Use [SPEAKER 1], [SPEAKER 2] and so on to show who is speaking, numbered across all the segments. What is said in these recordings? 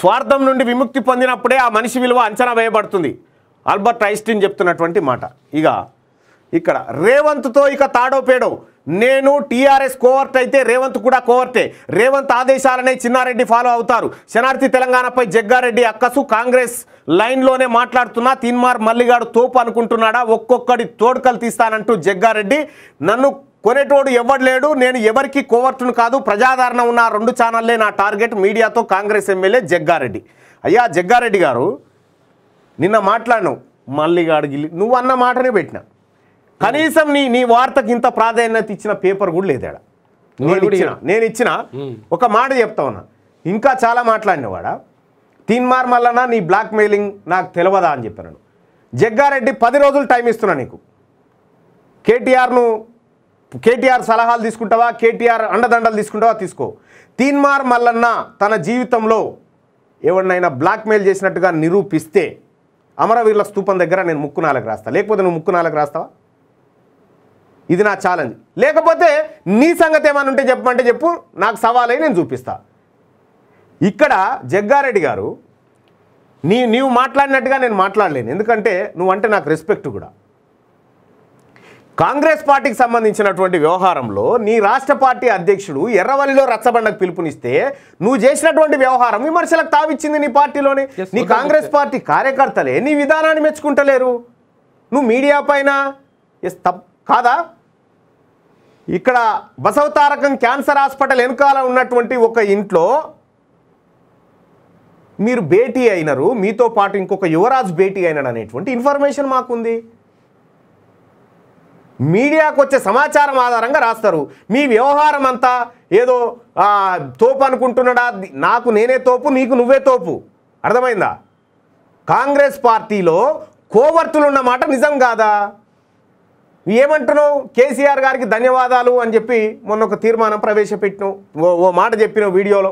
[SPEAKER 1] స్వార్థం నుండి విముక్తి పొందినప్పుడే ఆ మనిషి విలువ అంచనా వేయబడుతుంది ఆల్బర్ట్ ఐస్టీన్ చెప్తున్నటువంటి మాట ఇక ఇక్కడ రేవంత్తో ఇక తాడో పేడో నేను టీఆర్ఎస్ కోవర్ట్ అయితే రేవంత్ కూడా కోవర్టే రేవంత్ ఆదేశాలనే చిన్నారెడ్డి ఫాలో అవుతారు శనార్థి తెలంగాణపై జగ్గారెడ్డి అక్కసు కాంగ్రెస్ లైన్లోనే మాట్లాడుతున్నా తిన్మార్ మల్లిగాడు తోపు అనుకుంటున్నాడా ఒక్కొక్కడి తోడుకలు తీస్తానంటూ జగ్గారెడ్డి నన్ను కొనేటోడు ఎవ్వడలేడు లేడు నేను ఎవరికి కోవర్టును కాదు ప్రజాదరణ ఉన్న రెండు ఛానళ్లే నా టార్గెట్ మీడియాతో కాంగ్రెస్ ఎమ్మెల్యే జగ్గారెడ్డి అయ్యా జగ్గారెడ్డి గారు నిన్న మాట్లాడినావు మల్లిగాడు నువ్వు అన్న మాటనే పెట్టినా కనీసం నీ నీ వార్తకు ఇంత ప్రాధాన్యత ఇచ్చిన పేపర్ కూడా లేదా నేను ఇచ్చిన నేను ఇచ్చిన ఒక మాట చెప్తా ఉన్నా ఇంకా చాలా మాట్లాడినవాడా తిన్మార్ మల్లన్న నీ బ్లాక్ మెయిలింగ్ నాకు తెలియదా అని చెప్పాను జగ్గారెడ్డి పది రోజులు టైం ఇస్తున్నా నీకు కేటీఆర్ను కేటీఆర్ సలహాలు తీసుకుంటావా కేటీఆర్ అండదండలు తీసుకుంటావా తీసుకో తీన్మార్ మల్లన్న తన జీవితంలో ఎవరినైనా బ్లాక్మెయిల్ చేసినట్టుగా నిరూపిస్తే అమరవీరుల స్థూపం దగ్గర నేను ముక్కు నాలుగు రాస్తా లేకపోతే నువ్వు ముక్కు నాలుగు రాస్తావా ఇది నా ఛాలెంజ్ లేకపోతే నీ సంగతి ఏమైనా ఉంటే చెప్పమంటే చెప్పు నాకు సవాలై నేను చూపిస్తా ఇక్కడ జగ్గారెడ్డి గారు నీ నీవు మాట్లాడినట్టుగా నేను మాట్లాడలేను ఎందుకంటే నువ్వంటే నాకు రెస్పెక్ట్ కూడా కాంగ్రెస్ పార్టీకి సంబంధించినటువంటి వ్యవహారంలో నీ రాష్ట్ర పార్టీ అధ్యక్షుడు ఎర్రవల్లిలో రచ్చబండకు పిలుపునిస్తే నువ్వు చేసినటువంటి వ్యవహారం విమర్శలకు తావిచ్చింది నీ పార్టీలోనే నీ కాంగ్రెస్ పార్టీ కార్యకర్తలే నీ విధానాన్ని మెచ్చుకుంటలేరు నువ్వు మీడియా పైన కాదా ఇక్కడ బసవతారకం క్యాన్సర్ హాస్పిటల్ వెనుకాల ఉన్నటువంటి ఒక ఇంట్లో మీరు భేటీ అయినరు మీతో పాటు ఇంకొక యువరాజ్ భేటీ అయినాడు అనేటువంటి ఇన్ఫర్మేషన్ మాకుంది మీడియాకు వచ్చే సమాచారం ఆధారంగా రాస్తారు మీ వ్యవహారం అంతా ఏదో తోపు అనుకుంటున్నాడా నాకు నేనే తోపు నీకు నువ్వే తోపు అర్థమైందా కాంగ్రెస్ పార్టీలో కోవర్తులు మాట నిజం కాదా ఏమంటున్నావు కేసీఆర్ గారికి ధన్యవాదాలు అని చెప్పి మొన్న ఒక తీర్మానం ప్రవేశపెట్టినావు ఓ మాట చెప్పినావు వీడియోలో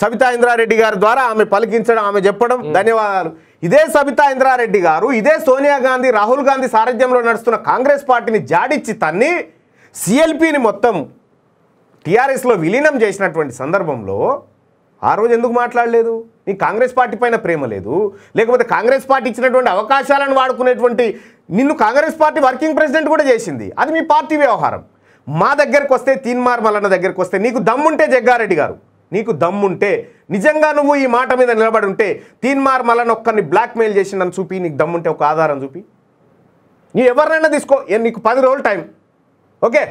[SPEAKER 1] సబితా ఇంద్రారెడ్డి గారి ద్వారా ఆమె పలికించడం ఆమె చెప్పడం ధన్యవాదాలు ఇదే సబితా ఇంద్రారెడ్డి గారు ఇదే సోనియా గాంధీ రాహుల్ గాంధీ సారథ్యంలో నడుస్తున్న కాంగ్రెస్ పార్టీని జాడిచ్చి తన్ని సిఎల్పిని మొత్తం టీఆర్ఎస్లో విలీనం చేసినటువంటి సందర్భంలో ఆ రోజు ఎందుకు మాట్లాడలేదు నీ కాంగ్రెస్ పార్టీ పైన ప్రేమ లేదు లేకపోతే కాంగ్రెస్ పార్టీ ఇచ్చినటువంటి అవకాశాలను వాడుకునేటువంటి నిన్ను కాంగ్రెస్ పార్టీ వర్కింగ్ ప్రెసిడెంట్ కూడా చేసింది అది మీ పార్టీ వ్యవహారం మా దగ్గరకు వస్తే తీన్మార్ మల్లన్న దగ్గరకు వస్తే నీకు దమ్ముంటే జగ్గారెడ్డి గారు నీకు దమ్ముంటే నిజంగా నువ్వు ఈ మాట మీద నిలబడి ఉంటే తీన్మార్ మళ్ళీ ఒక్కరిని బ్లాక్మెయిల్ నన్ను చూపి నీకు దమ్ముంటే ఒక ఆధారం చూపి నీ ఎవరినైనా తీసుకో నీకు పది రోజులు టైం ఓకే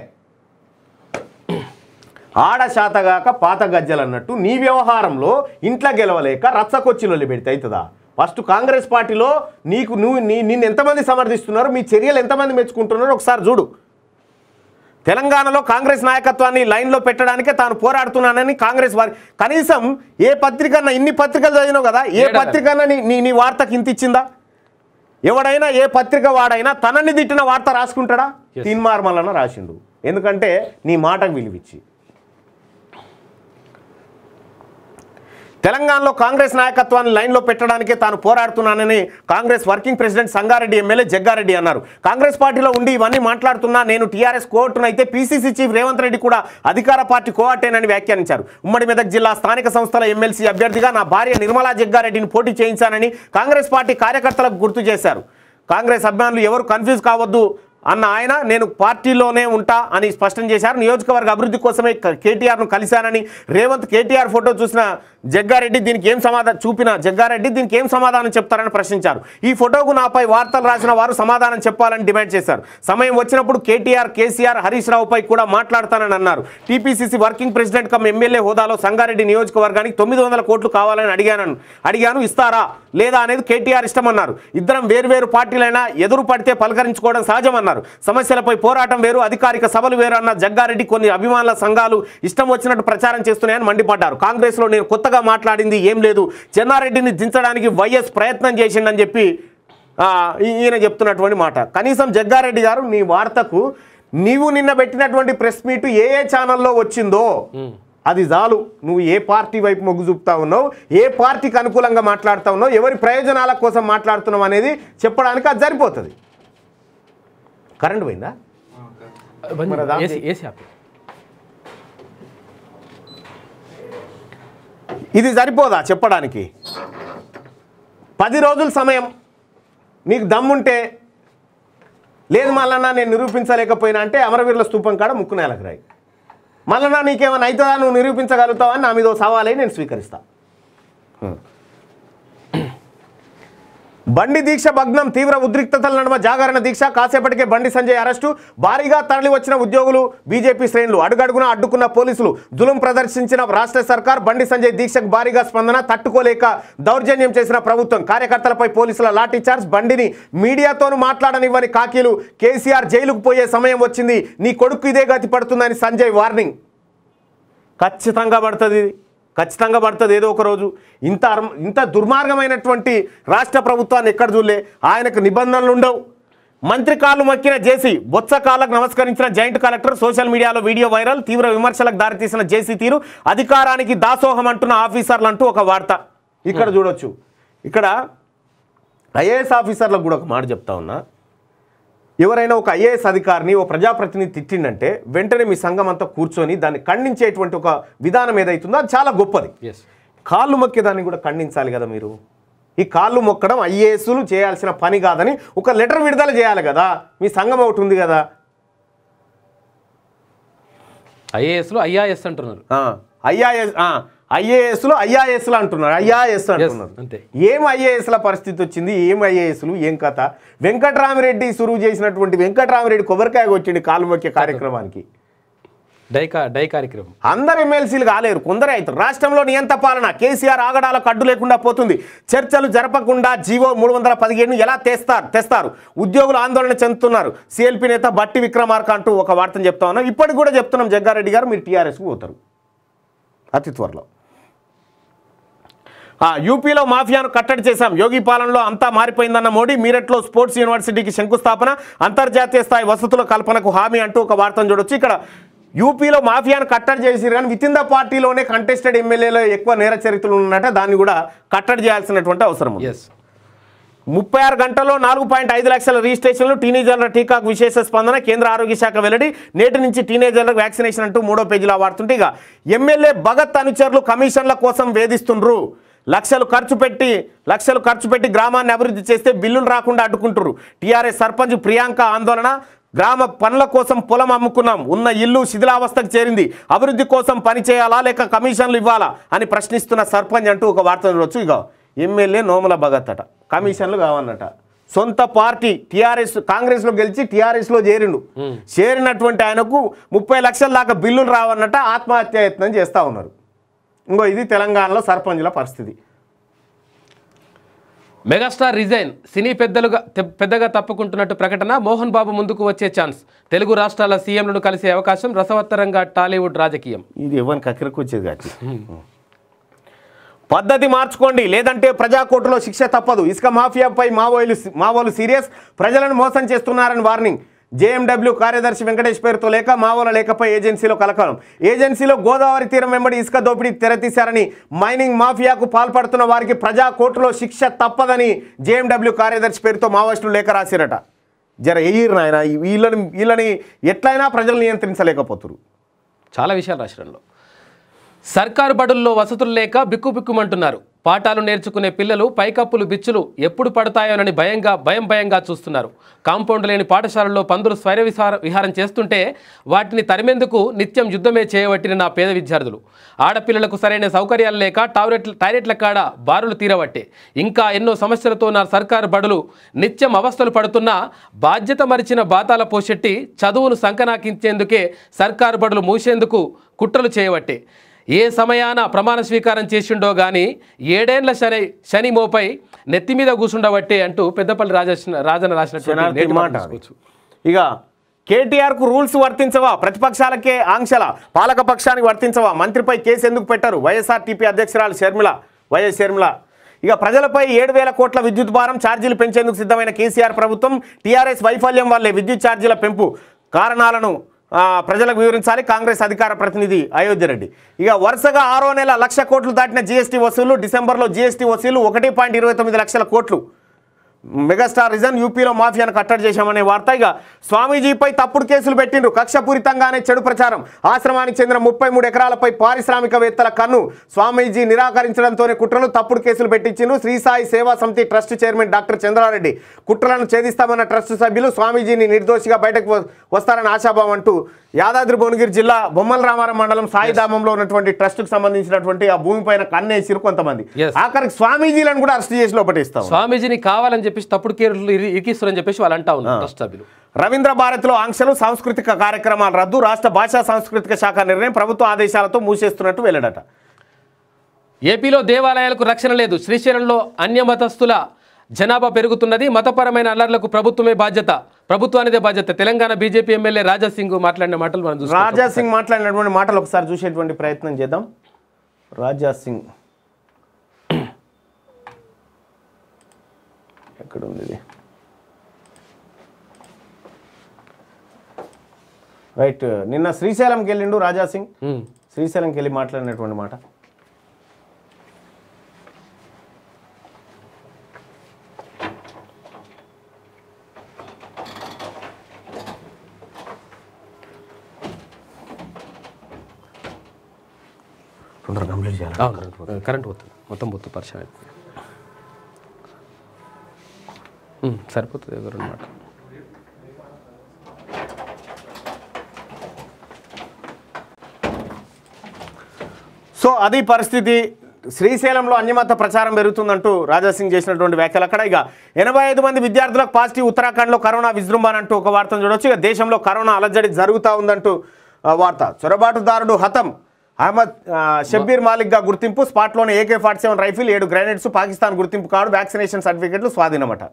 [SPEAKER 1] ఆడశాతగాక పాత గజ్జలు అన్నట్టు నీ వ్యవహారంలో ఇంట్లో గెలవలేక రచ్చకొచ్చిలో పెడితే అవుతుందా ఫస్ట్ కాంగ్రెస్ పార్టీలో నీకు నువ్వు నిన్ను ఎంతమంది సమర్థిస్తున్నారు మీ చర్యలు ఎంతమంది మెచ్చుకుంటున్నారో ఒకసారి చూడు తెలంగాణలో కాంగ్రెస్ నాయకత్వాన్ని లైన్లో పెట్టడానికే తాను పోరాడుతున్నానని కాంగ్రెస్ వారి కనీసం ఏ పత్రికన్నా ఇన్ని పత్రికలు చదివినావు కదా ఏ పత్రిక నీ నీ వార్తకి ఇంత ఇచ్చిందా ఎవడైనా ఏ పత్రిక వాడైనా తనని తిట్టిన వార్త రాసుకుంటాడా తిన్మార్మలన రాసిండు ఎందుకంటే నీ మాటకు విలువిచ్చి తెలంగాణలో కాంగ్రెస్ నాయకత్వాన్ని లైన్లో పెట్టడానికే తాను పోరాడుతున్నానని Congress working president Sangareddy MLA Jaggareddy అన్నారు కాంగ్రెస్ పార్టీలో ఉండి ఇవన్నీ మాట్లాడుతున్నా నేను టీఆర్ఎస్ అయితే పీసీసీ చీఫ్ రేవంత్ రెడ్డి కూడా అధికార పార్టీ కోఆటేనని వ్యాఖ్యానించారు ఉమ్మడి మెదక్ జిల్లా స్థానిక సంస్థల ఎమ్మెల్సీ అభ్యర్థిగా నా భార్య నిర్మలా జగ్గారెడ్డిని పోటీ చేయించానని కాంగ్రెస్ పార్టీ కార్యకర్తలకు గుర్తు చేశారు కాంగ్రెస్ అభిమానులు ఎవరు కన్ఫ్యూజ్ కావద్దు అన్న ఆయన నేను పార్టీలోనే ఉంటా అని స్పష్టం చేశారు నియోజకవర్గ అభివృద్ధి కోసమే కేటీఆర్ను కలిశానని రేవంత్ కేటీఆర్ ఫోటో చూసిన జగ్గారెడ్డి దీనికి ఏం సమాధానం చూపిన జగ్గారెడ్డి దీనికి ఏం సమాధానం చెప్తారని ప్రశ్నించారు ఈ ఫోటోకు నాపై వార్తలు రాసిన వారు సమాధానం చెప్పాలని డిమాండ్ చేశారు సమయం వచ్చినప్పుడు కేటీఆర్ కేసీఆర్ హరీష్ రావుపై కూడా మాట్లాడతానని అన్నారు TPCC working president cum MLA హోదాలో సంగారెడ్డి నియోజకవర్గానికి తొమ్మిది కోట్లు కావాలని అడిగాను అడిగాను ఇస్తారా లేదా అనేది కేటీఆర్ ఇష్టమన్నారు ఇద్దరం వేరు పార్టీలైనా ఎదురు పడితే పలకరించుకోవడం సహజమన్నారు చేస్తున్నారు సమస్యలపై పోరాటం వేరు అధికారిక సభలు వేరు అన్న జగ్గారెడ్డి కొన్ని అభిమానుల సంఘాలు ఇష్టం వచ్చినట్టు ప్రచారం చేస్తున్నాయని మండిపడ్డారు కాంగ్రెస్లో నేను కొత్తగా మాట్లాడింది ఏం లేదు చెన్నారెడ్డిని దించడానికి వైఎస్ ప్రయత్నం చేసిండని చెప్పి ఈయన చెప్తున్నటువంటి మాట కనీసం జగ్గారెడ్డి గారు నీ వార్తకు నీవు నిన్న పెట్టినటువంటి ప్రెస్ మీట్ ఏ ఏ ఛానల్లో వచ్చిందో అది చాలు నువ్వు ఏ పార్టీ వైపు మొగ్గు చూపుతా ఉన్నావు ఏ పార్టీకి అనుకూలంగా మాట్లాడుతూ ఉన్నావు ఎవరి ప్రయోజనాల కోసం మాట్లాడుతున్నావు అనేది చెప్పడానికి అది సరిపోతుంది కరెంట్ పోయిందా ఇది సరిపోదా చెప్పడానికి పది రోజుల సమయం నీకు దమ్ముంటే లేదు మళ్ళన్నా నేను నిరూపించలేకపోయినా అంటే అమరవీరుల స్థూపం కాడ ముక్కు నేలకు రాయి మళ్ళన్నా నీకేమైనా అవుతుందా నువ్వు నిరూపించగలుగుతావని నా మీద సవాలే నేను స్వీకరిస్తాను బండి దీక్ష భగ్నం తీవ్ర ఉద్రిక్తతల నడుమ జాగరణ దీక్ష కాసేపటికే బండి సంజయ్ అరెస్టు భారీగా తరలి వచ్చిన ఉద్యోగులు బీజేపీ శ్రేణులు అడుగడుగున అడ్డుకున్న పోలీసులు జులుం ప్రదర్శించిన రాష్ట్ర సర్కార్ బండి సంజయ్ దీక్షకు భారీగా స్పందన తట్టుకోలేక దౌర్జన్యం చేసిన ప్రభుత్వం కార్యకర్తలపై పోలీసుల చార్జ్ బండిని మీడియాతోనూ మాట్లాడనివ్వని కాకీలు కేసీఆర్ జైలుకు పోయే సమయం వచ్చింది నీ కొడుకు ఇదే గతి పడుతుందని సంజయ్ వార్నింగ్ ఖచ్చితంగా పడుతుంది ఖచ్చితంగా పడుతుంది ఏదో ఒక రోజు ఇంత ఇంత దుర్మార్గమైనటువంటి రాష్ట్ర ప్రభుత్వాన్ని ఎక్కడ చూడలే ఆయనకు నిబంధనలు ఉండవు మంత్రి కాలు మక్కిన జేసీ బొత్స కాలకు నమస్కరించిన జాయింట్ కలెక్టర్ సోషల్ మీడియాలో వీడియో వైరల్ తీవ్ర విమర్శలకు దారితీసిన జేసీ తీరు అధికారానికి దాసోహం అంటున్న ఆఫీసర్లు అంటూ ఒక వార్త ఇక్కడ చూడొచ్చు ఇక్కడ ఐఏఎస్ ఆఫీసర్లకు కూడా ఒక మాట చెప్తా ఉన్నా ఎవరైనా ఒక ఐఏఎస్ అధికారిని ఓ ప్రజాప్రతినిధి తిట్టిండంటే వెంటనే మీ సంఘం అంతా కూర్చొని దాన్ని ఖండించేటువంటి ఒక విధానం ఏదైతుందో అది చాలా గొప్పది కాళ్ళు మొక్కేదాన్ని కూడా ఖండించాలి కదా మీరు ఈ కాళ్ళు మొక్కడం ఐఏఎస్లు చేయాల్సిన పని కాదని ఒక లెటర్ విడుదల చేయాలి కదా మీ సంఘం ఒకటి ఉంది కదా
[SPEAKER 2] ఐఏఎస్లు ఐఏఎస్ అంటున్నారు ఐఆర్ఎస్ ఐఏఎస్లు
[SPEAKER 1] ఐఆర్ఎస్లు అంటున్నారు ఐఆర్ఎస్ అంటున్నారు అంతే ఏం ఐఏఎస్ల పరిస్థితి వచ్చింది ఏం ఐఏఎస్లు ఏం కథ వెంకట్రామరెడ్డి సురువు చేసినటువంటి వెంకట్రామరెడ్డి కొబ్బరికాయ వచ్చింది కాలుమొక్కే కార్యక్రమానికి డై కార్యక్రమం అందరు ఎమ్మెల్సీలు కాలేరు కొందరే అవుతారు రాష్ట్రంలో నియంత పాలన కేసీఆర్ ఆగడాలకు అడ్డు లేకుండా పోతుంది చర్చలు జరపకుండా జీవో మూడు వందల పదిహేను ఎలా తెస్తారు తెస్తారు ఉద్యోగులు ఆందోళన చెందుతున్నారు సిఎల్పీ నేత బట్టి విక్రమార్క అంటూ ఒక వార్తను చెప్తా ఉన్నాం ఇప్పటికి కూడా చెప్తున్నాం జగ్గారెడ్డి గారు మీరు టీఆర్ఎస్కు పోతారు అతి త్వరలో యూపీలో మాఫియాను కట్టడి చేశాం యోగి పాలనలో అంతా మారిపోయిందన్న మోడీ మీరట్లో స్పోర్ట్స్ యూనివర్సిటీకి శంకుస్థాపన అంతర్జాతీయ స్థాయి వసతుల కల్పనకు హామీ అంటూ ఒక వార్తను చూడొచ్చు ఇక్కడ యూపీలో మాఫియాను కట్టడి చేసిరు కానీ విత్ ఇన్ ద పార్టీలోనే కంటెస్టెడ్ ఎమ్మెల్యేలో ఎక్కువ నేర చరిత్రలు ఉన్నట దాన్ని కూడా కట్టడి చేయాల్సినటువంటి అవసరం ఎస్ ముప్పై ఆరు గంటల్లో నాలుగు పాయింట్ ఐదు లక్షల రిజిస్ట్రేషన్లు టీనేజర్ల టీకాకు విశేష స్పందన కేంద్ర ఆరోగ్య శాఖ వెల్లడి నేటి నుంచి టీనేజర్లకు వ్యాక్సినేషన్ అంటూ మూడో పేజీలో వాడుతుంటే ఇక ఎమ్మెల్యే భగత్ అనుచరులు కమిషన్ల కోసం వేధిస్తుండ్రు లక్షలు ఖర్చు పెట్టి లక్షలు ఖర్చు పెట్టి గ్రామాన్ని అభివృద్ధి చేస్తే బిల్లులు రాకుండా అడ్డుకుంటారు టీఆర్ఎస్ సర్పంచ్ ప్రియాంక ఆందోళన గ్రామ పనుల కోసం పొలం అమ్ముకున్నాం ఉన్న ఇల్లు శిథిలావస్థకు చేరింది అభివృద్ధి కోసం పని చేయాలా లేక కమిషన్లు ఇవ్వాలా అని ప్రశ్నిస్తున్న సర్పంచ్ అంటూ ఒక వార్త చూడవచ్చు ఇక ఎమ్మెల్యే నోముల భగత్ అట కమిషన్లు కావాలన్నట సొంత పార్టీ టీఆర్ఎస్ కాంగ్రెస్లో గెలిచి టీఆర్ఎస్లో చేరిండు చేరినటువంటి ఆయనకు ముప్పై లక్షల దాకా బిల్లులు రావన్నట ఆత్మహత్య యత్నం చేస్తూ ఉన్నారు ఇంకో ఇది
[SPEAKER 2] తెలంగాణలో సర్పంచుల పరిస్థితి మెగాస్టార్ రిజైన్ సినీ పెద్దలుగా పెద్దగా తప్పుకుంటున్నట్టు ప్రకటన మోహన్ బాబు ముందుకు వచ్చే ఛాన్స్ తెలుగు రాష్ట్రాల సీఎంలను కలిసే అవకాశం రసవత్తరంగా టాలీవుడ్ రాజకీయం
[SPEAKER 1] ఇది ఎవరికి అక్కడికొచ్చేది కాదు పద్ధతి మార్చుకోండి లేదంటే ప్రజాకోర్టులో శిక్ష తప్పదు ఇసుక మాఫియాపై మావోలు మావోలు సీరియస్ ప్రజలను మోసం చేస్తున్నారని వార్నింగ్ జేఎండబ్ల్యూ కార్యదర్శి వెంకటేష్ పేరుతో లేక మావోల లేకపై ఏజెన్సీలో కలకలం ఏజెన్సీలో గోదావరి తీరం వెంబడి ఇసుక దోపిడీ తెరతీశారని మైనింగ్ మాఫియాకు పాల్పడుతున్న వారికి ప్రజా కోర్టులో శిక్ష తప్పదని జేఎండబ్ల్యూ కార్యదర్శి పేరుతో మావోయిస్టులు లేఖ రాశారట జర ఎయ్యరు నాయన వీళ్ళని వీళ్ళని ఎట్లయినా ప్రజలు
[SPEAKER 2] నియంత్రించలేకపోతురు చాలా విషయాలు రాష్ట్రంలో సర్కారు బడుల్లో వసతులు లేక బిక్కుబిక్కుమంటున్నారు పాఠాలు నేర్చుకునే పిల్లలు పైకప్పులు బిచ్చులు ఎప్పుడు పడతాయోనని భయంగా భయం భయంగా చూస్తున్నారు కాంపౌండ్ లేని పాఠశాలల్లో పందులు స్వైర విహారం చేస్తుంటే వాటిని తరిమేందుకు నిత్యం యుద్ధమే చేయబట్టిన నా పేద విద్యార్థులు ఆడపిల్లలకు సరైన సౌకర్యాలు లేక టాయిలెట్ టాయిలెట్ల కాడ బారులు తీరబట్టే ఇంకా ఎన్నో సమస్యలతో నా సర్కారు బడులు నిత్యం అవస్థలు పడుతున్న బాధ్యత మరిచిన బాతాల పోషెట్టి చదువును సంకనాకించేందుకే సర్కారు బడులు మూసేందుకు కుట్రలు చేయబట్టే ఏ సమయాన ప్రమాణ స్వీకారం చేసిండో కానీ ఏడేండ్ల శని శని మోపై నెత్తి మీద కూర్చుండబట్టే అంటూ పెద్దపల్లి రాజ రాజన రాసినటువంటి
[SPEAKER 1] ఇక కేటీఆర్కు రూల్స్ వర్తించవా ప్రతిపక్షాలకే ఆంక్షల పాలక పక్షానికి వర్తించవా మంత్రిపై కేసు ఎందుకు పెట్టారు వైఎస్ఆర్టీపీ అధ్యక్షురాలు షర్మిల వైఎస్ షర్మిల ఇక ప్రజలపై ఏడు వేల కోట్ల విద్యుత్ భారం ఛార్జీలు పెంచేందుకు సిద్ధమైన కేసీఆర్ ప్రభుత్వం టీఆర్ఎస్ వైఫల్యం వల్లే విద్యుత్ ఛార్జీల పెంపు కారణాలను ప్రజలకు వివరించాలి కాంగ్రెస్ అధికార ప్రతినిధి అయోధ్య రెడ్డి ఇక వరుసగా ఆరో నెల లక్ష కోట్లు దాటిన జీఎస్టీ వసూలు డిసెంబర్లో జీఎస్టీ వసూలు ఒకటి లక్షల కోట్లు మెగాస్టార్ రిజన్ యూపీలో మాఫియాను కట్టడి చేశామనే వార్త ఇక స్వామీజీపై తప్పుడు కేసులు పెట్టిండ్రు కక్షపూరితంగానే చెడు ప్రచారం ఆశ్రమానికి చెందిన ముప్పై ఎకరాలపై పారిశ్రామికవేత్తల కన్ను స్వామీజీ నిరాకరించడంతోనే కుట్రలు తప్పుడు కేసులు పెట్టించిండ్రు శ్రీసాయి సేవా సమితి ట్రస్ట్ చైర్మన్ డాక్టర్ చంద్రారెడ్డి కుట్రలను ఛేదిస్తామన్న ట్రస్ట్ సభ్యులు స్వామీజీని నిర్దోషిగా బయటకు వస్తారని ఆశాభావం అంటూ యాదాద్రి భువనగిరి జిల్లా బొమ్మల రామారం మండలం సాయిధామంలో ఉన్నటువంటి ట్రస్ట్కు సంబంధించినటువంటి ఆ భూమిపైన కన్నేసిరు కొంతమంది ఆఖరికి
[SPEAKER 2] స్వామీజీలను
[SPEAKER 1] కూడా అరెస్ట్ చేసి లోపటిస్తాం
[SPEAKER 2] స్వామీజీని కావాలని చెప్పేసి తప్పుడు ఇరికిస్తారు అని చెప్పేసి వాళ్ళు అంటా ఉన్నారు రాష్ట్ర సభ్యులు
[SPEAKER 1] రవీంద్ర భారత్లో ఆంక్షలు సాంస్కృతిక కార్యక్రమాలు రద్దు రాష్ట్ర భాషా సాంస్కృతిక శాఖ నిర్ణయం ప్రభుత్వ ఆదేశాలతో మూసేస్తున్నట్టు వెళ్ళడట
[SPEAKER 2] ఏపీలో దేవాలయాలకు రక్షణ లేదు శ్రీశైలంలో అన్య మతస్థుల జనాభా పెరుగుతున్నది మతపరమైన అల్లర్లకు ప్రభుత్వమే బాధ్యత ప్రభుత్వానిదే బాధ్యత తెలంగాణ బీజేపీ ఎమ్మెల్యే రాజాసింగ్ మాట్లాడిన మాటలు మనం రాజాసింగ్
[SPEAKER 1] మాట్లాడినటువంటి మాటలు ఒకసారి చూసేటువంటి ప్రయత్నం చేద్దాం రాజాసింగ్ ఎక్కడ ఉంది ఇది రైట్ నిన్న శ్రీశైలంకి వెళ్ళిండు రాజాసింగ్ శ్రీశైలంకి వెళ్ళి మాట్లాడినటువంటి మాట
[SPEAKER 2] తొందరగా కరెంట్ పోతుంది మొత్తం పోతుంది పరిచయం అయిపోతుంది సరిపోతుంది ఎవరు అనమాట
[SPEAKER 1] సో అది పరిస్థితి శ్రీశైలంలో అన్యమత ప్రచారం పెరుగుతుందంటూ రాజాసింగ్ చేసినటువంటి వ్యాఖ్యలు అక్కడ ఇక ఎనభై ఐదు మంది విద్యార్థులకు పాజిటివ్ ఉత్తరాఖండ్లో కరోనా విజృంభణ అంటూ ఒక వార్తను చూడొచ్చు ఇక దేశంలో కరోనా అలజడి జరుగుతూ ఉందంటూ వార్త చొరబాటుదారుడు హతం అహ్మద్ షబ్బీర్ గా గుర్తింపు స్పాట్లోనే ఏకే ఫార్టీ సెవెన్ రైఫిల్ ఏడు గ్రానైట్స్ పాకిస్తాన్ గుర్తింపు కార్డు వ్యాక్సినేషన్ సర్టిఫికెట్లు స్వాధీనమట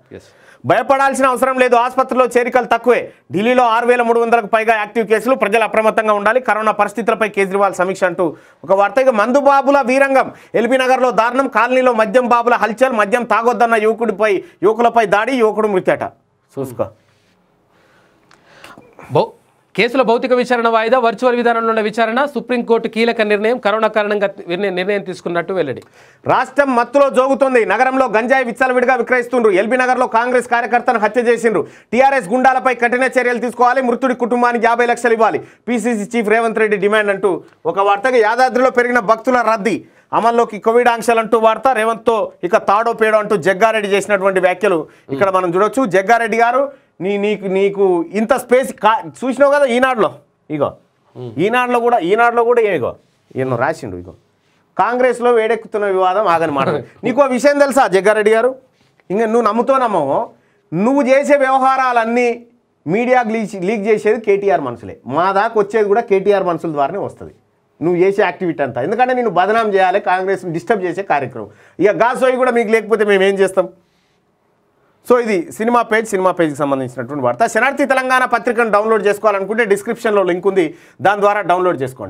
[SPEAKER 1] భయపడాల్సిన అవసరం లేదు ఆసుపత్రిలో చేరికలు తక్కువే ఢిల్లీలో ఆరు వేల మూడు వందలకు పైగా యాక్టివ్ కేసులు ప్రజలు అప్రమత్తంగా ఉండాలి కరోనా పరిస్థితులపై కేజ్రీవాల్ సమీక్ష అంటూ ఒక వార్త మందు మందుబాబుల వీరంగం ఎల్బీ నగర్లో దారుణం కాలనీలో మద్యం బాబుల హల్చల్ మద్యం తాగొద్దన్న యువకుడిపై యువకులపై దాడి యువకుడు
[SPEAKER 2] మృత్యట చూసుకో కేసుల భౌతిక విచారణ వాయిదా వర్చువల్ విధానంలో ఉన్న విచారణ సుప్రీంకోర్టు కీలక నిర్ణయం కరోనా కారణంగా నిర్ణయం తీసుకున్నట్టు వెల్లడి
[SPEAKER 1] రాష్ట్రం మత్తులో జోగుతోంది నగరంలో గంజాయి విచ్చలవిడిగా విక్రయిస్తుండ్రు ఎల్బీ నగర్లో కాంగ్రెస్ కార్యకర్తను హత్య చేసిండ్రు టీఆర్ఎస్ గుండాలపై కఠిన చర్యలు తీసుకోవాలి మృతుడి కుటుంబానికి యాభై లక్షలు ఇవ్వాలి PCC chief Revanth Reddy demand అంటూ ఒక వార్తగా యాదాద్రిలో పెరిగిన భక్తుల రద్దీ అమల్లోకి కోవిడ్ ఆంక్షలు అంటూ వార్త రేవంత్తో ఇక తాడో పేడో అంటూ జగ్గారెడ్డి చేసినటువంటి వ్యాఖ్యలు ఇక్కడ మనం చూడొచ్చు జగ్గారెడ్డి గారు నీ నీకు నీకు ఇంత స్పేస్ కా చూసినావు కదా ఈనాడులో ఇగో ఈనాడులో కూడా ఈనాడులో కూడా ఏగో ఈయన రాసిండు ఇగో కాంగ్రెస్లో వేడెక్కుతున్న వివాదం ఆగని మాట నీకు ఆ విషయం తెలుసా జగ్గారెడ్డి గారు ఇంకా నువ్వు నమ్ముతో నమ్మవు నువ్వు చేసే వ్యవహారాలన్నీ మీడియాకు లీక్ లీక్ చేసేది కేటీఆర్ మనుషులే మా దాకా వచ్చేది కూడా కేటీఆర్ మనుషుల ద్వారానే వస్తుంది నువ్వు చేసే యాక్టివిటీ అంతా ఎందుకంటే నేను బదనాం చేయాలి కాంగ్రెస్ని డిస్టర్బ్ చేసే కార్యక్రమం ఇక గాసోయి కూడా మీకు లేకపోతే మేము ఏం చేస్తాం సో ఇది సినిమా పేజ్ సినిమా పేజ్కి సంబంధించినటువంటి వార్త శనార్థి తెలంగాణ పత్రికను డౌన్లోడ్ చేసుకోవాలనుకుంటే డిస్క్రిప్షన్లో లింక్ ఉంది దాని ద్వారా డౌన్లోడ్ చేసుకోండి